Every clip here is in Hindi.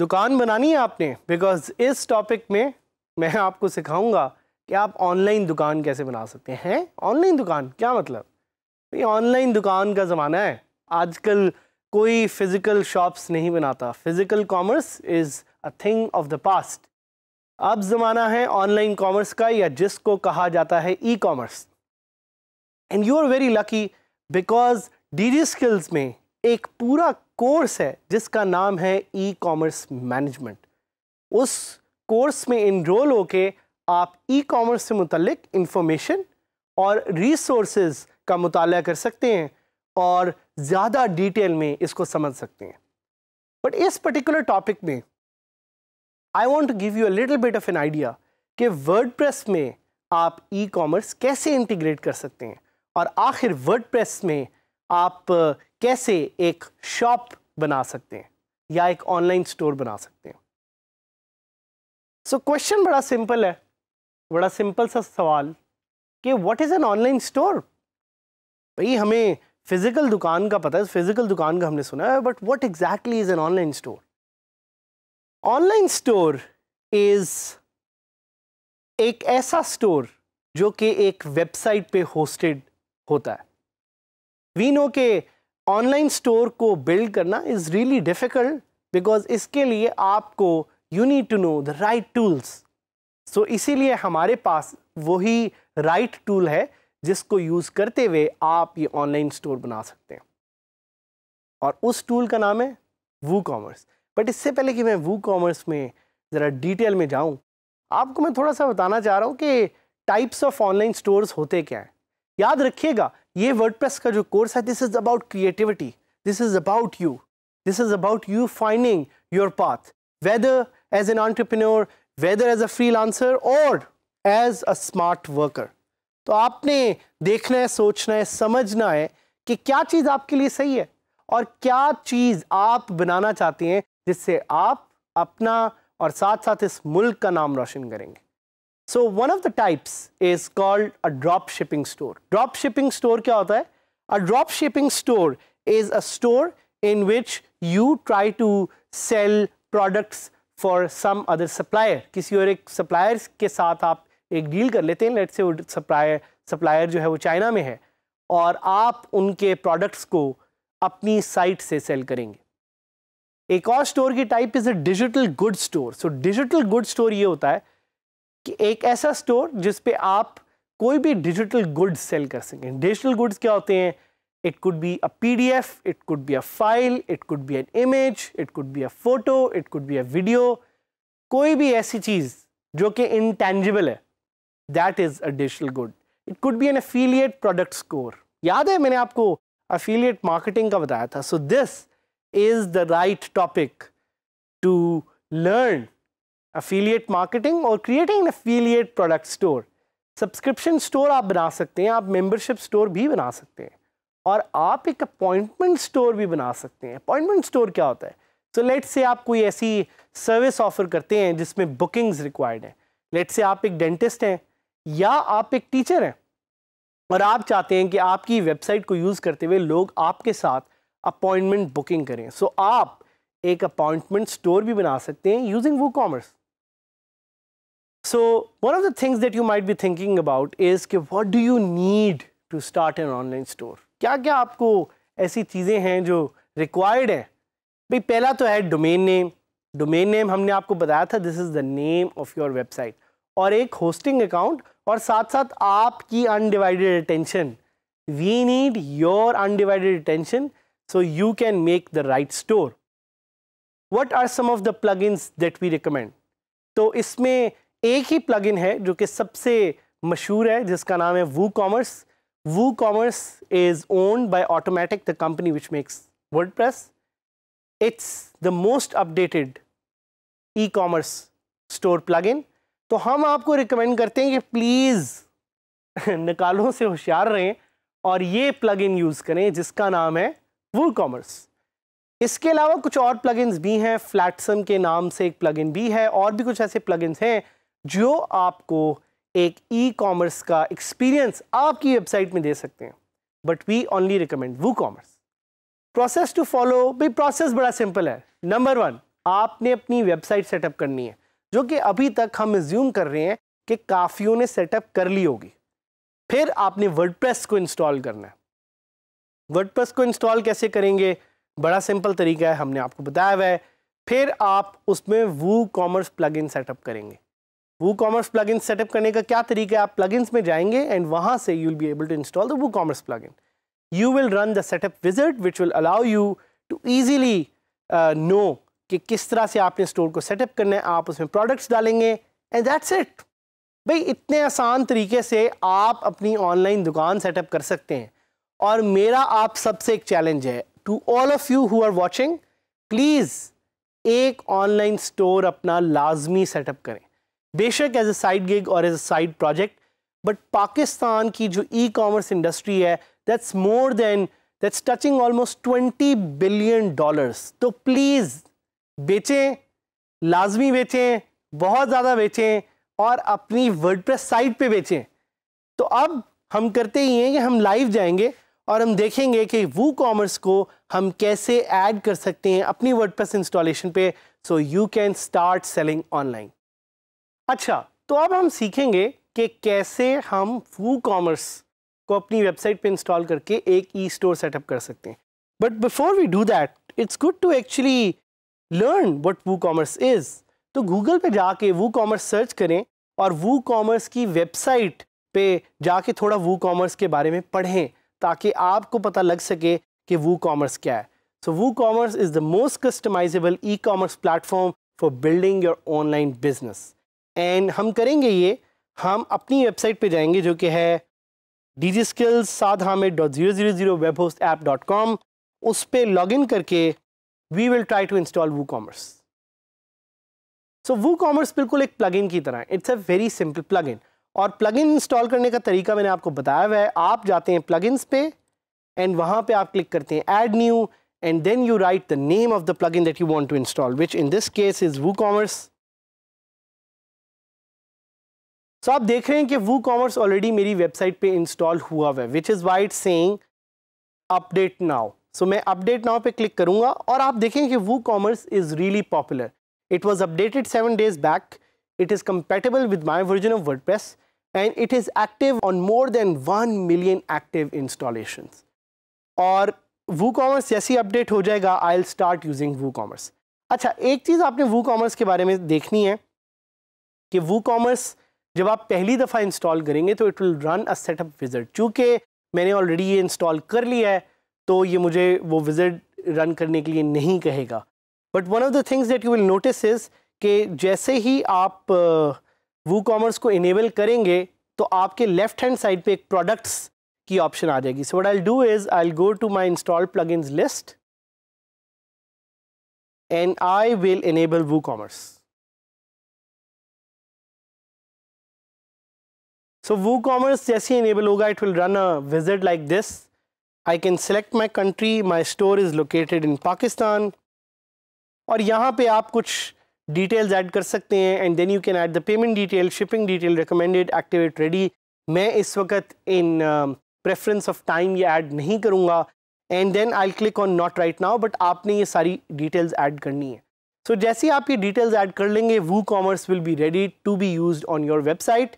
दुकान बनानी है आपने बिकॉज इस टॉपिक में मैं आपको सिखाऊंगा कि आप ऑनलाइन दुकान कैसे बना सकते हैं ऑनलाइन दुकान क्या मतलब भाई ऑनलाइन दुकान का ज़माना है आजकल कोई फिज़िकल शॉप्स नहीं बनाता physical commerce is a thing of the past अब ज़माना है ऑनलाइन कॉमर्स का या जिसको कहा जाता है e commerce and you are very lucky because D skills में एक पूरा कोर्स है जिसका नाम है ई कॉमर्स मैनेजमेंट उस कोर्स में इनरोल होके आप ई कॉमर्स से मुतलक इंफॉर्मेशन और रिसोर्स का मुताल कर सकते हैं और ज़्यादा डिटेल में इसको समझ सकते हैं बट इस पर्टिकुलर टॉपिक में I want give you a little bit of an idea कि वर्ड में आप ई कॉमर्स कैसे इंटीग्रेट कर सकते हैं और आखिर वर्ड में आप कैसे एक शॉप बना सकते हैं या एक ऑनलाइन स्टोर बना सकते हैं सो so, क्वेश्चन बड़ा सिंपल है बड़ा सिंपल सा सवाल कि what is an online store भाई हमें फ़िज़िकल दुकान का पता है फ़िज़िकल दुकान का हमने सुना है but what exactly is an online store online store is एक ऐसा स्टोर जो कि एक वेबसाइट पे होस्टेड होता है वी नो के ऑनलाइन स्टोर को बिल्ड करना इज़ रियली डिफ़िकल्ट बिकॉज इसके लिए आपको you need to know the right tools so so, इसीलिए हमारे पास वही राइट टूल है जिसको यूज़ करते हुए आप ये ऑनलाइन स्टोर बना सकते हैं और उस टूल का नाम है वू कॉमर्स बट इससे पहले कि मैं वू कॉमर्स में ज़रा डिटेल में जाऊँ आपको मैं थोड़ा सा बताना चाह रहा हूँ कि टाइप्स ऑफ ऑनलाइन स्टोर्स होते क्या हैं याद रखिएगा ये वर्ड का जो कोर्स है this is about creativity this is about you this is about you finding your path whether as an entrepreneur as a freelancer और एज अ स्मार्ट वर्कर तो आपने देखना है सोचना है समझना है कि क्या चीज़ आपके लिए सही है और क्या चीज़ आप बनाना चाहते हैं जिससे आप अपना और साथ साथ इस मुल्क का नाम रोशन करेंगे so one of the types is called a drop shipping store drop shipping store क्या होता है a drop shipping store is a store in which you try to sell products for some other supplier किसी और एक सप्लायर के साथ आप एक डील कर लेते हैं लेट से सप्लायर सप्लायर जो है वो चाइना में है और आप उनके प्रोडक्ट्स को अपनी साइट से सेल करेंगे एक और स्टोर की type is a digital good store so digital good store ये होता है कि एक ऐसा स्टोर जिस आप कोई भी डिजिटल गुड्स सेल कर सकें डिजिटल गुड्स क्या होते हैं It could be a PDF, it could be a file, it could be an image, it could be a photo, it could be a video. कोई भी ऐसी चीज़ जो कि intangible है, that is a digital good. It could be an affiliate product score. याद है मैंने आपको affiliate marketing का बताया था. So this is the right topic to learn affiliate marketing or creating an affiliate product store. Subscription store आप बना सकते हैं, आप membership store भी बना सकते हैं. और आप एक अपॉइंटमेंट स्टोर भी बना सकते हैं अपॉइंटमेंट स्टोर क्या होता है सो लेट से आप कोई ऐसी सर्विस ऑफर करते हैं जिसमें बुकिंग्स रिक्वायर्ड हैं लेट से आप एक डेंटिस्ट हैं या आप एक टीचर हैं और आप चाहते हैं कि आपकी वेबसाइट को यूज़ करते हुए लोग आपके साथ अपॉइंटमेंट बुकिंग करें सो so, आप एक अपॉइंटमेंट स्टोर भी बना सकते हैं using WooCommerce so one of the things that you might be thinking about is कि what do you need to start an online store क्या क्या आपको ऐसी चीज़ें हैं जो रिक्वायर्ड हैं भाई पहला तो है डोमेन नेम डोमेन नेम हमने आपको बताया था this is the name of your website और एक होस्टिंग अकाउंट और साथ साथ आपकी undivided attention we need your undivided attention so you can make the right store what are some of the plug ins that we recommend तो इसमें एक ही इन है जो कि सबसे मशहूर है जिसका नाम है commerce WooCommerce is owned by Automatic, the company which makes WordPress. It's the most updated e-commerce store plugin. तो हम आपको रिकमेंड करते हैं कि प्लीज़ निकालों से होशियार रहें और ये प्लगइन यूज़ करें जिसका नाम है वो इसके अलावा कुछ और प्लगइन्स भी हैं फ्लैटसम के नाम से एक प्लगइन भी है और भी कुछ ऐसे प्लगइन्स हैं जो आपको एक ई कॉमर्स का एक्सपीरियंस आपकी वेबसाइट में दे सकते हैं but we only recommend WooCommerce process to follow भाई प्रोसेस बड़ा सिंपल है नंबर वन आपने अपनी वेबसाइट सेटअप करनी है जो कि अभी तक हम एज्यूम कर रहे हैं कि काफ़ियों ने सेटअप कर ली होगी फिर आपने वर्ड को इंस्टॉल करना है वर्ड को इंस्टॉल कैसे करेंगे बड़ा सिंपल तरीका है हमने आपको बताया हुआ है फिर आप उसमें वो कॉमर्स प्लग सेटअप करेंगे WooCommerce plug in setup करने का क्या तरीका है आप प्लगइन्स में जाएंगे एंड वहाँ से you will be able to install the WooCommerce plug in you will run the setup visit which will allow you to easily know कि किस तरह से आपने स्टोर को सेटअप करना है आप उसमें प्रोडक्ट्स डालेंगे एंड दैट्स इट भाई इतने आसान तरीके से आप अपनी ऑनलाइन दुकान सेटअप कर सकते हैं और मेरा आप सबसे एक चैलेंज है to all of you who are watching please एक ऑनलाइन स्टोर अपना लाजमी सेटअप करें बेशक एज ए साइड गिग और as a side project but Pakistan की जो ई कॉमर्स इंडस्ट्री है that's more than that's touching almost twenty billion dollars तो प्लीज़ बेचें लाजमी बेचें बहुत ज़्यादा बेचें और अपनी वर्ड साइट पर बेचें तो अब हम करते ही हैं कि हम लाइव जाएंगे और हम देखेंगे कि वो कॉमर्स को हम कैसे ऐड कर सकते हैं अपनी वर्ड इंस्टॉलेशन पे so you can start selling online अच्छा तो अब हम सीखेंगे कि कैसे हम वू कॉमर्स को अपनी वेबसाइट पे इंस्टॉल करके एक ई स्टोर सेटअप कर सकते हैं but before we do that it's good to actually learn what WooCommerce is तो गूगल पे जाके वू कॉमर्स सर्च करें और वू कॉमर्स की वेबसाइट पे जाके थोड़ा वू कॉमर्स के बारे में पढ़ें ताकि आपको पता लग सके कि वू कॉमर्स क्या है so WooCommerce is the most customisable e commerce platform for building your online business and हम करेंगे ये हम अपनी वेबसाइट पे जाएंगे जो कि है D DigiSkills Saad Hamid dot zero zero zero web host app dot com उस पर लॉग इन करके we will try to install WooCommerce so WooCommerce बिल्कुल एक प्लगइन की तरह it's a very simple plugin और प्लगइन इंस्टॉल करने का तरीका मैंने आपको बताया हुआ है आप जाते हैं प्लगइन्स पे एंड वहाँ पर आप क्लिक करते हैं add new and then you write the name of the plug in that you want to install which in this case is WooCommerce so आप देख रहे हैं कि वो कॉमर्स ऑलरेडी मेरी वेबसाइट पे इंस्टॉल हुआ हुआ है which is what it saying update now so मैं अपडेट नाउ पे क्लिक करूंगा और आप देखें कि वो commerce is really popular it was updated seven days back it is compatible with my version of word press and it is active on more than one million active installation और वो कॉमर्स जैसी अपडेट हो जाएगा आई एल स्टार्ट यूजिंग वो कॉमर्स अच्छा एक चीज़ आपने वो कॉमर्स के बारे में देखनी है कि वो कॉमर्स जब आप पहली दफ़ा इंस्टॉल करेंगे तो it will run a setup visit चूँकि मैंने ऑलरेडी ये इंस्टॉल कर लिया है तो ये मुझे वो विजिट रन करने के लिए नहीं कहेगा but one of the things that you will notice is कि जैसे ही आप वो कॉमर्स को इनेबल करेंगे तो आपके लेफ्ट हैंड साइड पे एक प्रोडक्ट्स की ऑप्शन आ जाएगी so what I do is I go to my install plug list and I will enable WooCommerce WooCommerce जैसे ही enable होगा it will run a wizard like this. I can select my country, my store is located in Pakistan. और यहाँ पे आप कुछ डिटेल्स ऐड कर सकते हैं and then you can add the payment detail shipping detail recommended activate ready मैं इस वक्त इन प्रेफरेंस ऑफ टाइम ये ऐड नहीं करूँगा and then I click on not right now but आपने ये सारी डिटेल्स ऐड करनी है सो so, जैसे आप ये डिटेल्स ऐड कर लेंगे WooCommerce will be ready to be use on your website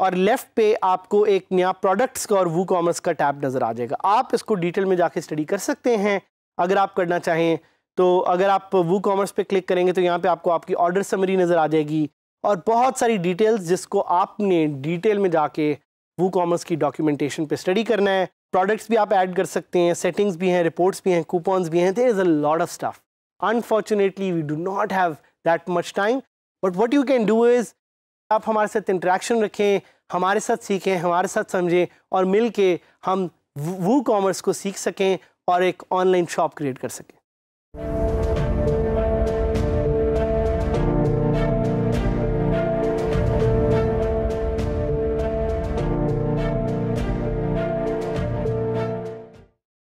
और लेफ्ट पे आपको एक नया प्रोडक्ट्स का और वू कॉमर्स का टैब नज़र आ जाएगा आप इसको डिटेल में जाके स्टडी कर सकते हैं अगर आप करना चाहें तो अगर आप वू कॉमर्स पे क्लिक करेंगे तो यहाँ पे आपको आपकी ऑर्डर समरी नज़र आ जाएगी और बहुत सारी डिटेल्स जिसको आपने डिटेल में जाके वू कॉमर्स की डॉक्यूमेंटेशन पे स्टडी करना है प्रोडक्ट्स भी आप ऐड कर सकते हैं सेटिंग्स भी हैं रिपोर्ट्स भी हैं कूपन्स भी हैं there is a lot of stuff unfortunately we do not have that much time but what you can do is आप हमारे साथ इंट्रैक्शन रखें हमारे साथ सीखें हमारे साथ समझें और मिल के हम वो कॉमर्स को सीख सकें और एक ऑनलाइन शॉप क्रिएट कर सकें